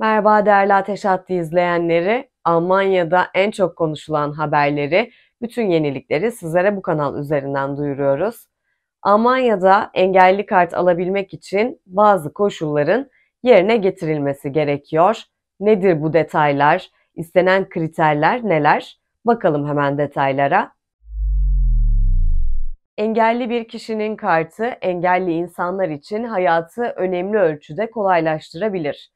Merhaba değerli Ateş Hattı izleyenleri. Almanya'da en çok konuşulan haberleri, bütün yenilikleri sizlere bu kanal üzerinden duyuruyoruz. Almanya'da engelli kart alabilmek için bazı koşulların yerine getirilmesi gerekiyor. Nedir bu detaylar? İstenen kriterler neler? Bakalım hemen detaylara. Engelli bir kişinin kartı engelli insanlar için hayatı önemli ölçüde kolaylaştırabilir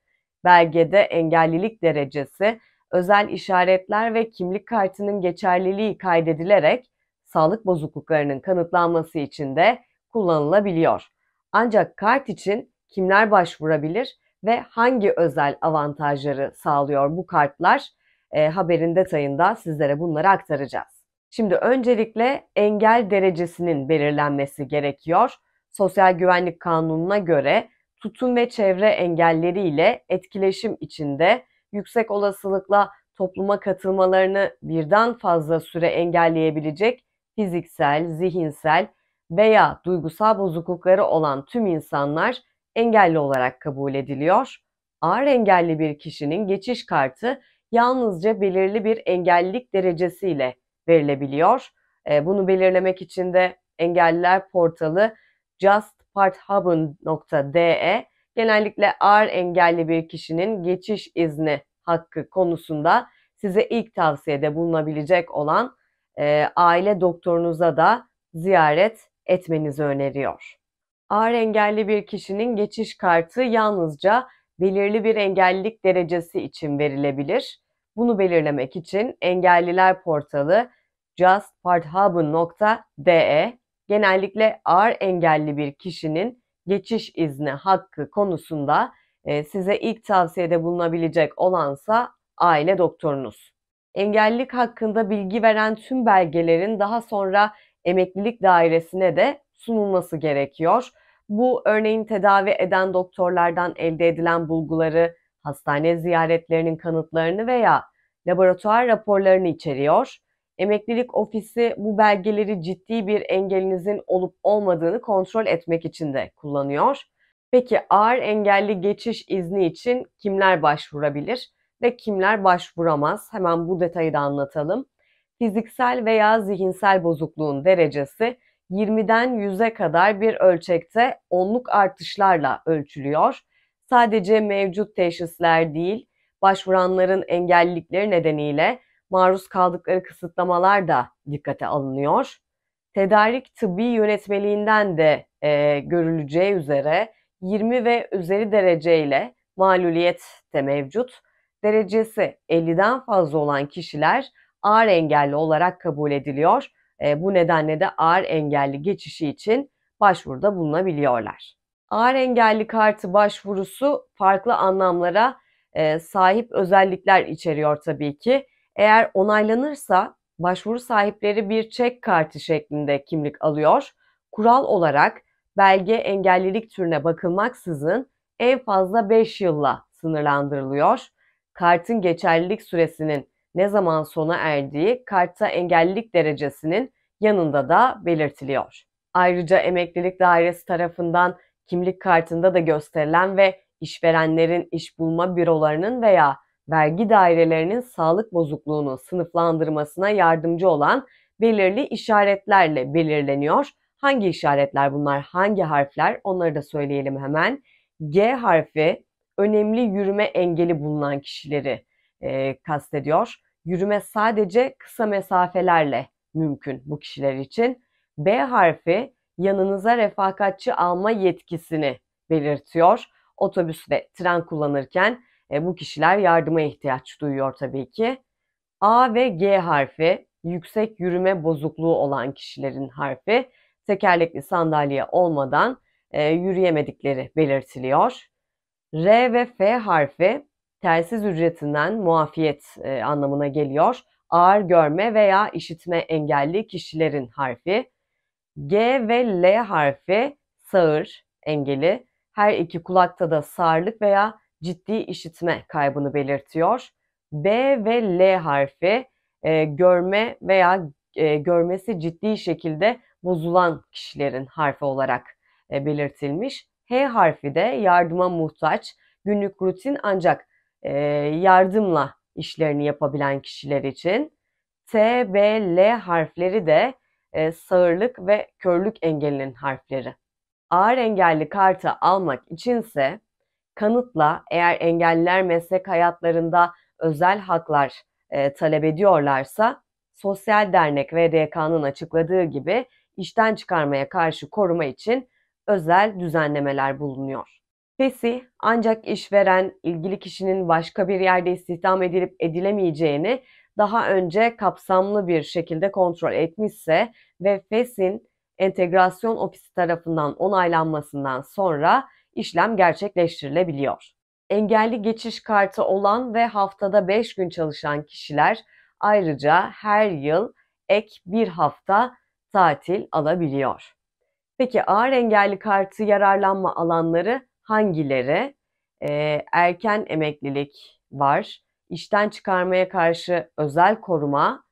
belgede engellilik derecesi, özel işaretler ve kimlik kartının geçerliliği kaydedilerek sağlık bozukluklarının kanıtlanması için de kullanılabiliyor. Ancak kart için kimler başvurabilir ve hangi özel avantajları sağlıyor bu kartlar? E, haberin detayında sizlere bunları aktaracağız. Şimdi öncelikle engel derecesinin belirlenmesi gerekiyor. Sosyal Güvenlik Kanunu'na göre tutum ve çevre engelleriyle etkileşim içinde yüksek olasılıkla topluma katılmalarını birden fazla süre engelleyebilecek fiziksel, zihinsel veya duygusal bozuklukları olan tüm insanlar engelli olarak kabul ediliyor. Ağır engelli bir kişinin geçiş kartı yalnızca belirli bir engellilik derecesiyle verilebiliyor. Bunu belirlemek için de engelliler portalı Just parthaben.de genellikle ağır engelli bir kişinin geçiş izni hakkı konusunda size ilk tavsiyede bulunabilecek olan e, aile doktorunuza da ziyaret etmenizi öneriyor. Ağır engelli bir kişinin geçiş kartı yalnızca belirli bir engellilik derecesi için verilebilir. Bunu belirlemek için engelliler portalı justparthaben.de genellikle ağır engelli bir kişinin geçiş izni hakkı konusunda e, size ilk tavsiyede bulunabilecek olansa aile doktorunuz. Engellilik hakkında bilgi veren tüm belgelerin daha sonra emeklilik dairesine de sunulması gerekiyor. Bu örneğin tedavi eden doktorlardan elde edilen bulguları, hastane ziyaretlerinin kanıtlarını veya laboratuvar raporlarını içeriyor. Emeklilik ofisi bu belgeleri ciddi bir engelinizin olup olmadığını kontrol etmek için de kullanıyor. Peki ağır engelli geçiş izni için kimler başvurabilir ve kimler başvuramaz? Hemen bu detayı da anlatalım. Fiziksel veya zihinsel bozukluğun derecesi 20'den 100'e kadar bir ölçekte onluk artışlarla ölçülüyor. Sadece mevcut teşhisler değil, başvuranların engellilikleri nedeniyle maruz kaldıkları kısıtlamalar da dikkate alınıyor. Tedarik tıbbi yönetmeliğinden de e, görüleceği üzere 20 ve üzeri dereceyle maluliyet de mevcut. Derecesi 50'den fazla olan kişiler ağır engelli olarak kabul ediliyor. E, bu nedenle de ağır engelli geçişi için başvuruda bulunabiliyorlar. Ağır engelli kartı başvurusu farklı anlamlara e, sahip özellikler içeriyor tabii ki. Eğer onaylanırsa başvuru sahipleri bir çek kartı şeklinde kimlik alıyor. Kural olarak belge engellilik türüne bakılmaksızın en fazla 5 yılla sınırlandırılıyor. Kartın geçerlilik süresinin ne zaman sona erdiği kartta engellilik derecesinin yanında da belirtiliyor. Ayrıca emeklilik dairesi tarafından kimlik kartında da gösterilen ve işverenlerin iş bulma bürolarının veya vergi dairelerinin sağlık bozukluğunu sınıflandırmasına yardımcı olan belirli işaretlerle belirleniyor. Hangi işaretler bunlar? Hangi harfler? Onları da söyleyelim hemen. G harfi önemli yürüme engeli bulunan kişileri e, kastediyor. Yürüme sadece kısa mesafelerle mümkün bu kişiler için. B harfi yanınıza refakatçi alma yetkisini belirtiyor. Otobüs ve tren kullanırken e, bu kişiler yardıma ihtiyaç duyuyor tabii ki. A ve G harfi yüksek yürüme bozukluğu olan kişilerin harfi tekerlekli sandalye olmadan e, yürüyemedikleri belirtiliyor. R ve F harfi telsiz ücretinden muafiyet e, anlamına geliyor. Ağır görme veya işitme engelli kişilerin harfi. G ve L harfi sağır, engeli. Her iki kulakta da sağırlık veya ciddi işitme kaybını belirtiyor. B ve L harfi e, görme veya e, görmesi ciddi şekilde bozulan kişilerin harfi olarak e, belirtilmiş. H harfi de yardıma muhtaç, günlük rutin ancak e, yardımla işlerini yapabilen kişiler için. T, B, L harfleri de e, sağırlık ve körlük engelinin harfleri. Ağır engelli kartı almak içinse kanıtla eğer engelliler meslek hayatlarında özel haklar e, talep ediyorlarsa sosyal dernek VDK'nın açıkladığı gibi işten çıkarmaya karşı koruma için özel düzenlemeler bulunuyor. Fesih ancak işveren ilgili kişinin başka bir yerde istihdam edilip edilemeyeceğini daha önce kapsamlı bir şekilde kontrol etmişse ve FES'in entegrasyon ofisi tarafından onaylanmasından sonra işlem gerçekleştirilebiliyor. Engelli geçiş kartı olan ve haftada 5 gün çalışan kişiler ayrıca her yıl ek bir hafta tatil alabiliyor. Peki ağır engelli kartı yararlanma alanları hangileri? Ee, erken emeklilik var, işten çıkarmaya karşı özel koruma,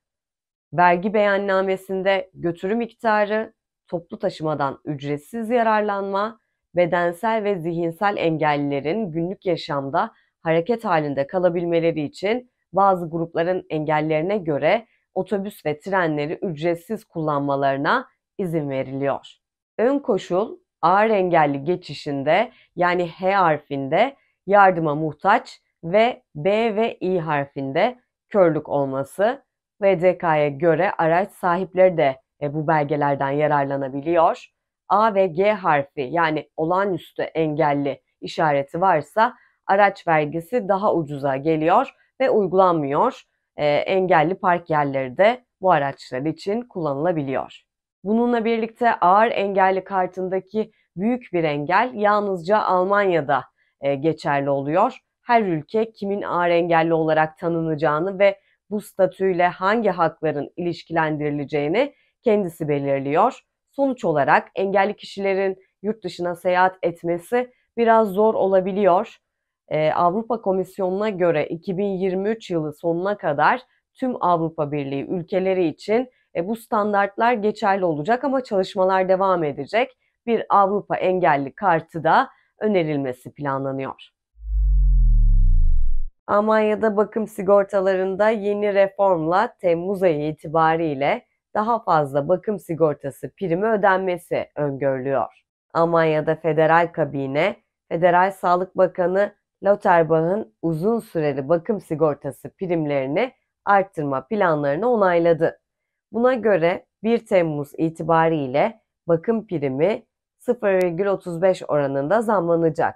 vergi beyannamesinde götürü miktarı, toplu taşımadan ücretsiz yararlanma, bedensel ve zihinsel engellilerin günlük yaşamda hareket halinde kalabilmeleri için bazı grupların engellerine göre otobüs ve trenleri ücretsiz kullanmalarına izin veriliyor. Ön koşul ağır engelli geçişinde yani H harfinde yardıma muhtaç ve B ve İ harfinde körlük olması VDK'ya göre araç sahipleri de e, bu belgelerden yararlanabiliyor. A ve G harfi yani olağanüstü engelli işareti varsa araç vergisi daha ucuza geliyor ve uygulanmıyor. E, engelli park yerleri de bu araçlar için kullanılabiliyor. Bununla birlikte ağır engelli kartındaki büyük bir engel yalnızca Almanya'da e, geçerli oluyor. Her ülke kimin ağır engelli olarak tanınacağını ve bu statüyle hangi hakların ilişkilendirileceğini kendisi belirliyor. Sonuç olarak engelli kişilerin yurt dışına seyahat etmesi biraz zor olabiliyor. Ee, Avrupa Komisyonu'na göre 2023 yılı sonuna kadar tüm Avrupa Birliği ülkeleri için e, bu standartlar geçerli olacak ama çalışmalar devam edecek. Bir Avrupa engelli kartı da önerilmesi planlanıyor. Almanya'da bakım sigortalarında yeni reformla Temmuz ayı itibariyle daha fazla bakım sigortası primi ödenmesi öngörülüyor. Almanya'da federal kabine, Federal Sağlık Bakanı Lauterbach'ın uzun süreli bakım sigortası primlerini arttırma planlarını onayladı. Buna göre 1 Temmuz itibariyle bakım primi 0,35 oranında zamlanacak.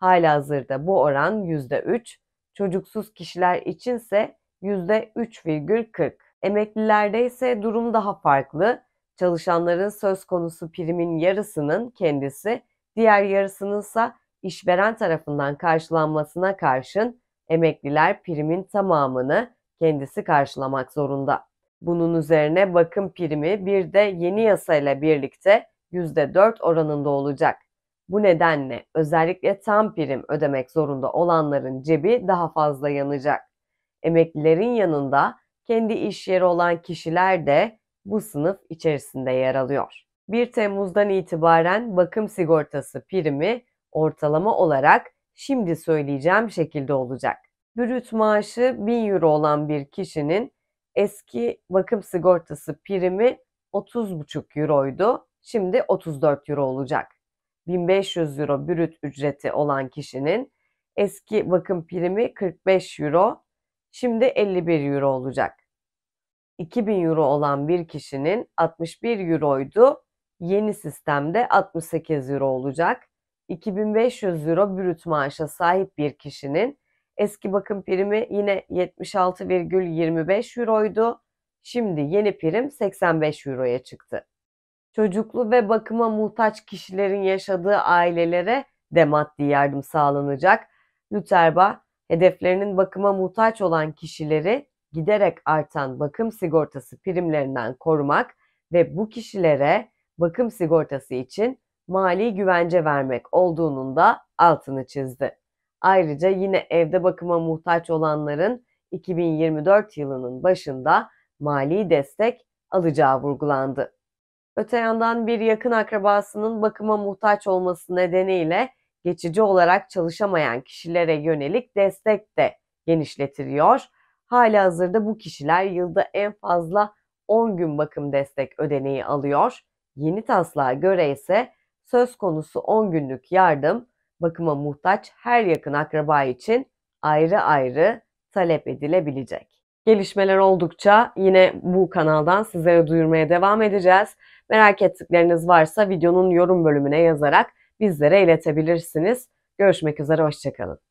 hazırda bu oran %3, çocuksuz kişiler içinse %3,40. Emeklilerde ise durum daha farklı. Çalışanların söz konusu primin yarısının kendisi, diğer yarısının ise işveren tarafından karşılanmasına karşın emekliler primin tamamını kendisi karşılamak zorunda. Bunun üzerine bakım primi bir de yeni yasayla birlikte %4 oranında olacak. Bu nedenle özellikle tam prim ödemek zorunda olanların cebi daha fazla yanacak. Emeklilerin yanında kendi iş yeri olan kişiler de bu sınıf içerisinde yer alıyor. 1 Temmuz'dan itibaren bakım sigortası primi ortalama olarak şimdi söyleyeceğim şekilde olacak. Brüt maaşı 1000 euro olan bir kişinin eski bakım sigortası primi 30,5 euroydu. Şimdi 34 euro olacak. 1500 euro brüt ücreti olan kişinin eski bakım primi 45 euro, şimdi 51 euro olacak. 2000 euro olan bir kişinin 61 euroydu. Yeni sistemde 68 euro olacak. 2500 euro brüt maaşa sahip bir kişinin eski bakım primi yine 76,25 euroydu. Şimdi yeni prim 85 euroya çıktı. Çocuklu ve bakıma muhtaç kişilerin yaşadığı ailelere de maddi yardım sağlanacak. Lütferba hedeflerinin bakıma muhtaç olan kişileri giderek artan bakım sigortası primlerinden korumak ve bu kişilere bakım sigortası için mali güvence vermek olduğunun da altını çizdi. Ayrıca yine evde bakıma muhtaç olanların 2024 yılının başında mali destek alacağı vurgulandı. Öte yandan bir yakın akrabasının bakıma muhtaç olması nedeniyle geçici olarak çalışamayan kişilere yönelik destek de genişletiliyor. Hali hazırda bu kişiler yılda en fazla 10 gün bakım destek ödeneği alıyor. Yeni taslağa göre ise söz konusu 10 günlük yardım bakıma muhtaç her yakın akraba için ayrı ayrı talep edilebilecek. Gelişmeler oldukça yine bu kanaldan sizlere duyurmaya devam edeceğiz. Merak ettikleriniz varsa videonun yorum bölümüne yazarak bizlere iletebilirsiniz. Görüşmek üzere, hoşçakalın.